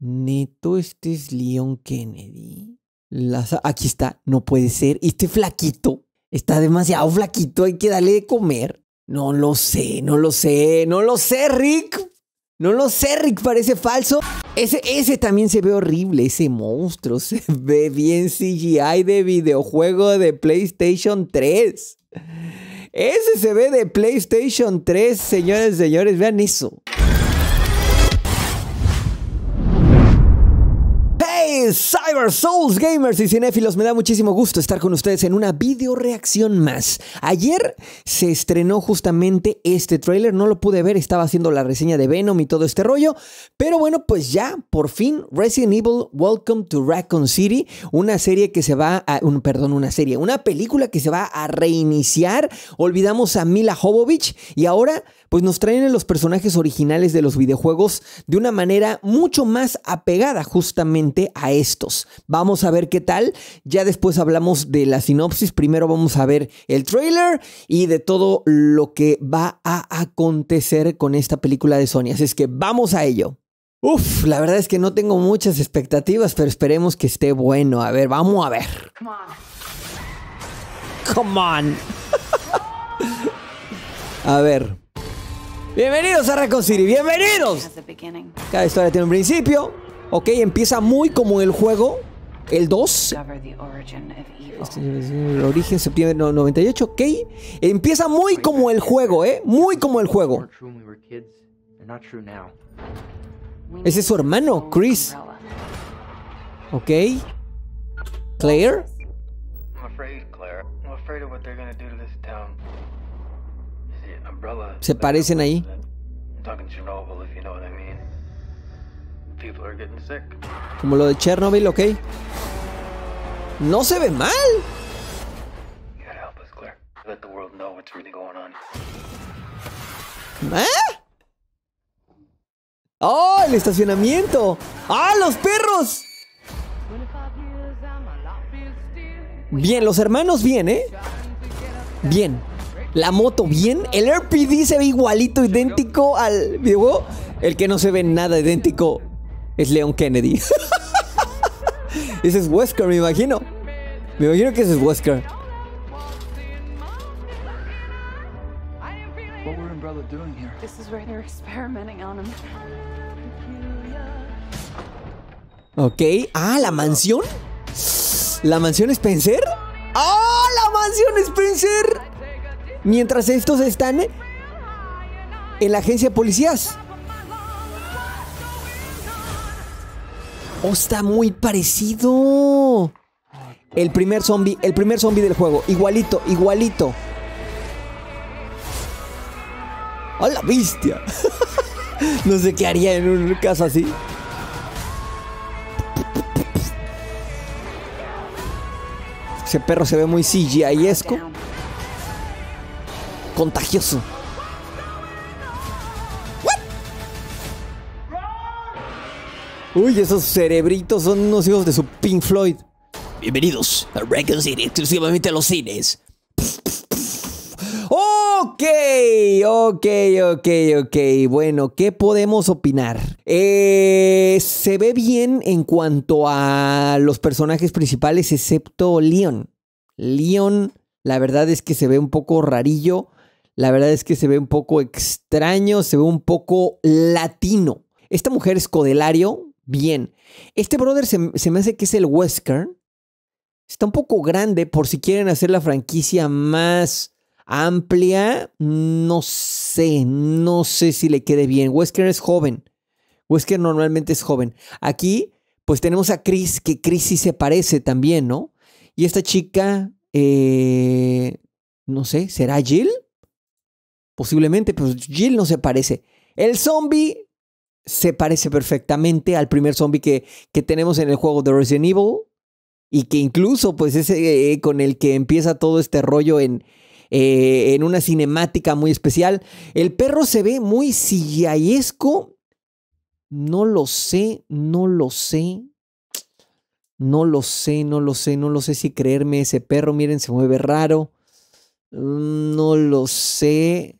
Neto, este es Leon Kennedy. aquí está, no puede ser. Este flaquito, está demasiado flaquito, hay que darle de comer. No lo sé, no lo sé, no lo sé, Rick. No lo sé, Rick, parece falso. Ese, ese también se ve horrible, ese monstruo. Se ve bien CGI de videojuego de PlayStation 3. Ese se ve de PlayStation 3, señores, señores, vean eso. Cyber Souls Gamers y cinéfilos, me da muchísimo gusto estar con ustedes en una video reacción más. Ayer se estrenó justamente este tráiler, no lo pude ver, estaba haciendo la reseña de Venom y todo este rollo, pero bueno, pues ya por fin Resident Evil Welcome to Raccoon City, una serie que se va a un perdón, una serie, una película que se va a reiniciar. Olvidamos a Mila Jovovich y ahora pues nos traen los personajes originales de los videojuegos de una manera mucho más apegada justamente a estos. Vamos a ver qué tal, ya después hablamos de la sinopsis, primero vamos a ver el trailer y de todo lo que va a acontecer con esta película de Sony, así es que vamos a ello. Uf, la verdad es que no tengo muchas expectativas, pero esperemos que esté bueno. A ver, vamos a ver. Come on. a ver. Bienvenidos a Raccoon City, bienvenidos. Cada historia tiene un principio. Ok, empieza muy como el juego, el 2. Este, el origen septiembre 98, ok. Empieza muy como el juego, ¿eh? Muy como el juego. Ese es su hermano, Chris. Ok. Claire se parecen ahí. Como lo de Chernobyl, ok. No se ve mal. ¿Eh? ¡Oh, el estacionamiento! ¡Ah, los perros! Bien, los hermanos bien, ¿eh? Bien la moto bien. El RPD se ve igualito, idéntico al videojuego. El que no se ve nada idéntico es Leon Kennedy. ese es Wesker, me imagino. Me imagino que ese es Wesker. Ok. Ah, la mansión. ¿La mansión Spencer? ¡Ah, ¡Oh, la mansión spencer ah la mansión spencer mientras estos están en la agencia de policías. Oh, está muy parecido. El primer zombie, el primer zombie del juego. Igualito, igualito. ¡A la bestia! no sé qué haría en un caso así. Ese perro se ve muy CGI-esco contagioso. Uy, esos cerebritos son unos hijos de su Pink Floyd. Bienvenidos a Raccoon City, exclusivamente a los cines. Ok, ok, ok, ok. Bueno, ¿qué podemos opinar? Eh, se ve bien en cuanto a los personajes principales, excepto Leon. Leon, la verdad es que se ve un poco rarillo. La verdad es que se ve un poco extraño, se ve un poco latino. Esta mujer es Codelario, bien. Este brother se, me hace que es el Wesker. Está un poco grande por si quieren hacer la franquicia más amplia. No sé, no sé si le quede bien. Wesker es joven. Wesker normalmente es joven. Aquí, pues tenemos a Chris, que Chris sí se parece también, ¿no? Y esta chica, eh, no sé, ¿será Jill? Posiblemente, pues Jill no se parece. El zombie se parece perfectamente al primer zombie que, que tenemos en el juego de Resident Evil. Y que incluso, pues, es eh, con el que empieza todo este rollo en, eh, en una cinemática muy especial. El perro se ve muy sillayesco. No lo sé, no lo sé. No lo sé, no lo sé, no lo sé si creerme ese perro. Miren, se mueve raro. Mm, no lo sé.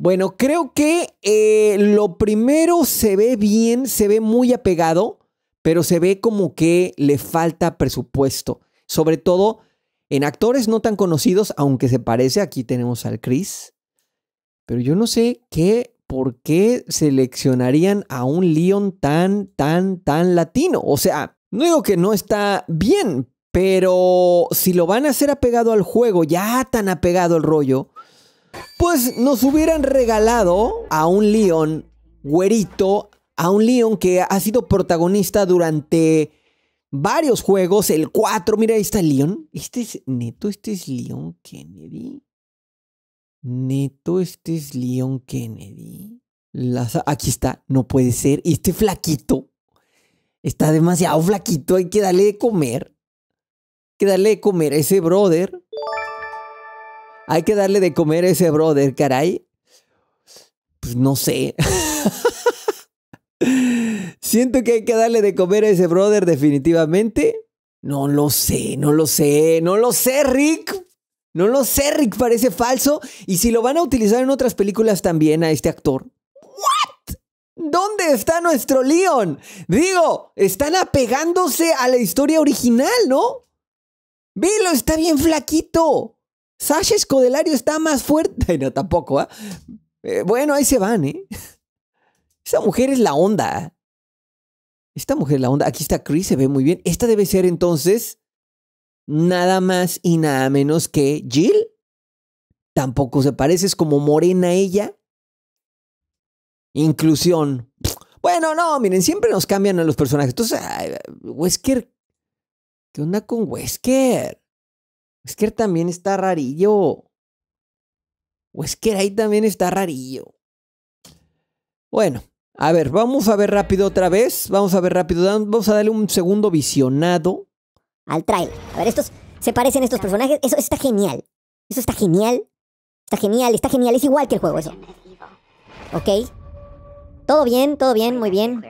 Bueno, creo que eh, lo primero se ve bien, se ve muy apegado, pero se ve como que le falta presupuesto. Sobre todo en actores no tan conocidos, aunque se parece, aquí tenemos al Chris. Pero yo no sé qué, por qué seleccionarían a un Leon tan, tan, tan latino. O sea, no digo que no está bien, pero si lo van a hacer apegado al juego, ya tan apegado al rollo, pues nos hubieran regalado a un León güerito, a un León que ha sido protagonista durante varios juegos. El 4, mira, ahí está León. Este es, neto, este es León Kennedy. Neto, este es León Kennedy. aquí está, no puede ser. Y este flaquito está demasiado flaquito, hay que darle de comer. Hay que darle de comer a ese brother hay que darle de comer a ese brother, caray. Pues no sé. Siento que hay que darle de comer a ese brother definitivamente. No lo sé, no lo sé, no lo sé, Rick. No lo sé, Rick, parece falso. Y si lo van a utilizar en otras películas también a este actor. ¿What? ¿Dónde está nuestro Leon? Digo, están apegándose a la historia original, ¿no? Velo, está bien flaquito. Sasha Escodelario está más fuerte. No, tampoco, ¿ah? Eh, bueno, ahí se van, ¿eh? Esta mujer es la onda. Esta mujer es la onda. Aquí está Chris, se ve muy bien. Esta debe ser entonces nada más y nada menos que Jill. Tampoco se parece, como morena ella. Inclusión. Bueno, no, miren, siempre nos cambian a los personajes. Entonces, Wesker. ¿Qué onda con Wesker? Es que también está rarillo. O es que ahí también está rarillo. Bueno, a ver, vamos a ver rápido otra vez. Vamos a ver rápido. Vamos a darle un segundo visionado. Al trailer. A ver, estos se parecen estos personajes. Eso, está genial. Eso está genial. Está genial, está genial. Es igual que el juego eso. Ok. Todo bien, todo bien, muy bien.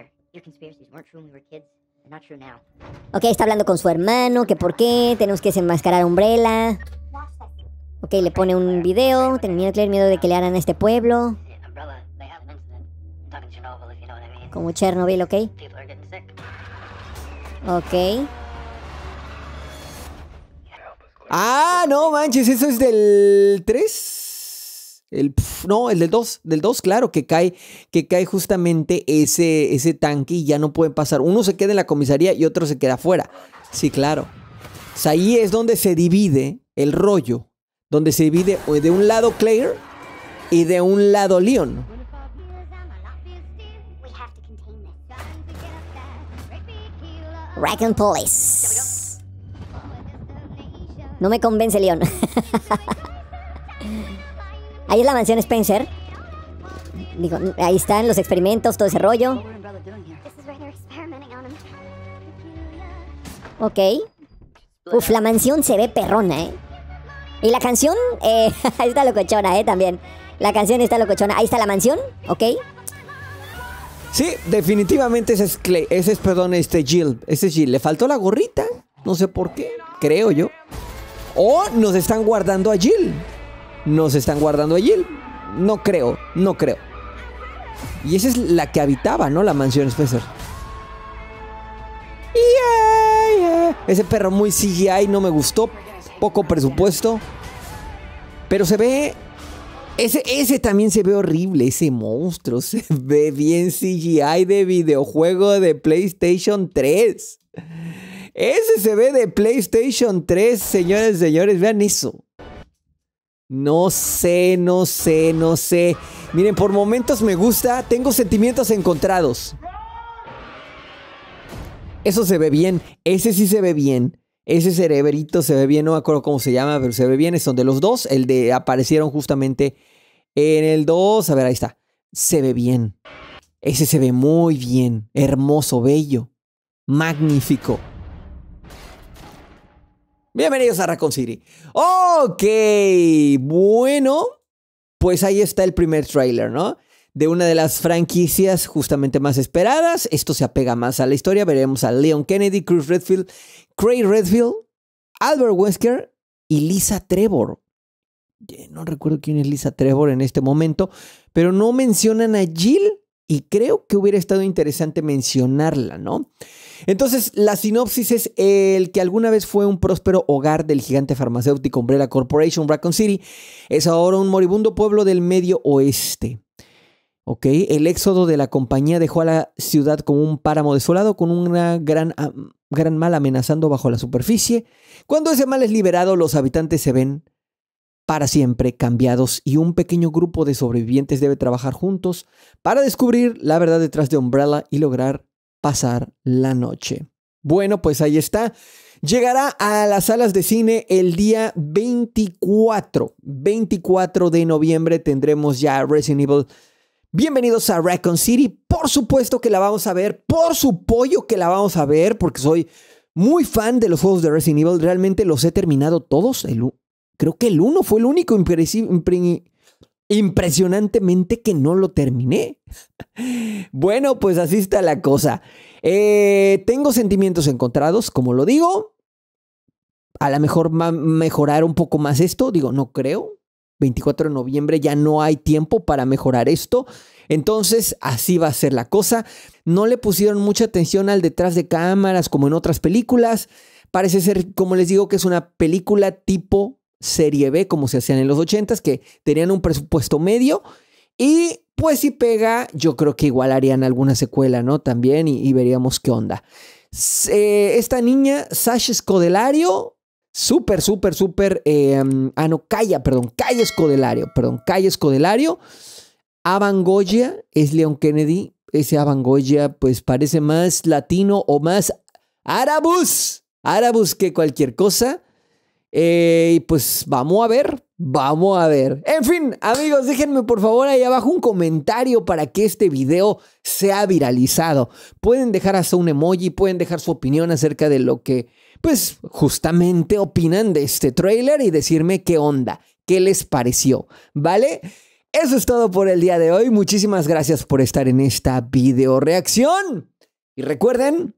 Ok, está hablando con su hermano, que por qué, tenemos que desenmascarar a Umbrella. Ok, le pone un video, Tiene miedo, tiene miedo de que le hagan a este pueblo. Como Chernobyl, ok. Ok. Ah, no manches, eso es del 3 no, el del 2, del 2, claro, que cae, que cae justamente ese, ese tanque y ya no puede pasar. Uno se queda en la comisaría y otro se queda afuera. Sí, claro. ahí es donde se divide el rollo. Donde se divide de un lado Claire y de un lado Leon. Police. No me convence Leon. Ahí es la mansión Spencer. Digo, ahí están los experimentos, todo ese rollo. Ok. Uf, la mansión se ve perrona, ¿eh? Y la canción, eh, está locochona, ¿eh? También. La canción está locochona. Ahí está la mansión, ¿ok? Sí, definitivamente ese es Clay. Ese es, perdón, este Jill. Ese es Jill. Le faltó la gorrita. No sé por qué. Creo yo. O nos están guardando a Jill. ¿No se están guardando allí. No creo, no creo. Y esa es la que habitaba, ¿no? La mansión Spencer. Eh, eh, ese perro muy CGI no me gustó. Poco presupuesto. Pero se ve. Ese, ese también se ve horrible, ese monstruo. Se ve bien CGI de videojuego de PlayStation 3. Ese se ve de PlayStation 3, señores, señores. Vean eso. No sé, no sé, no sé. Miren, por momentos me gusta. Tengo sentimientos encontrados. Eso se ve bien. Ese sí se ve bien. Ese cerebrito se ve bien. No me acuerdo cómo se llama, pero se ve bien. Es donde los dos. El de aparecieron justamente en el 2. A ver, ahí está. Se ve bien. Ese se ve muy bien. Hermoso, bello. Magnífico. Bienvenidos a Raccoon City. Ok, bueno, pues ahí está el primer tráiler, ¿no? De una de las franquicias justamente más esperadas. Esto se apega más a la historia. Veremos a Leon Kennedy, Chris Redfield, Craig Redfield, Albert Wesker y Lisa Trevor. Eh, no recuerdo quién es Lisa Trevor en este momento, pero no mencionan a Jill y creo que hubiera estado interesante mencionarla, ¿no? Entonces, la sinopsis es el que alguna vez fue un próspero hogar del gigante farmacéutico Umbrella Corporation, Raccoon City, es ahora un moribundo pueblo del medio oeste. ¿ok? El éxodo de la compañía dejó a la ciudad como un páramo desolado con una gran, gran mal amenazando bajo la superficie. Cuando ese mal es liberado, los habitantes se ven para siempre cambiados y un pequeño grupo de sobrevivientes debe trabajar juntos para descubrir la verdad detrás de Umbrella y lograr pasar la noche. Bueno, pues ahí está. Llegará a las salas de cine el día 24. 24 de noviembre tendremos ya Resident Evil. Bienvenidos a Raccoon City. Por supuesto que la vamos a ver. Por su pollo que la vamos a ver. Porque soy muy fan de los juegos de Resident Evil. Realmente los he terminado todos. El, creo que el uno fue el único Impresionantemente que no lo terminé. bueno, pues así está la cosa. Eh, tengo sentimientos encontrados, como lo digo. A lo mejor mejorar un poco más esto, digo, no creo. 24 de noviembre ya no hay tiempo para mejorar esto. Entonces, así va a ser la cosa. No le pusieron mucha atención al detrás de cámaras como en otras películas. Parece ser, como les digo, que es una película tipo Serie B, como se hacían en los 80s, que tenían un presupuesto medio. Y pues si pega, yo creo que igual harían alguna secuela, ¿no? También y, veríamos qué onda. Eh, esta niña, Sasha Scodelario, súper, súper, súper... Em, ah, no, Calla, perdón, Calla Scodelario, perdón, Calla Scodelario. Avan es Leon Kennedy. Ese Avangoya pues parece más latino o más árabus, árabus que cualquier cosa. Eh, y pues vamos a ver, vamos a ver. En fin, amigos, déjenme por favor ahí abajo un comentario para que este video sea viralizado. Pueden dejar hasta un emoji, pueden dejar su opinión acerca de lo que, pues, justamente opinan de este trailer y decirme qué onda, qué les pareció, ¿vale? Eso es todo por el día de hoy. Muchísimas gracias por estar en esta video reacción. Y recuerden,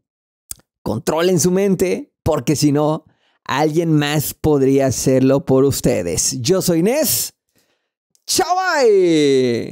controlen su mente, porque si no alguien más podría hacerlo por ustedes. Yo soy Inés. ¡Chao! Bye!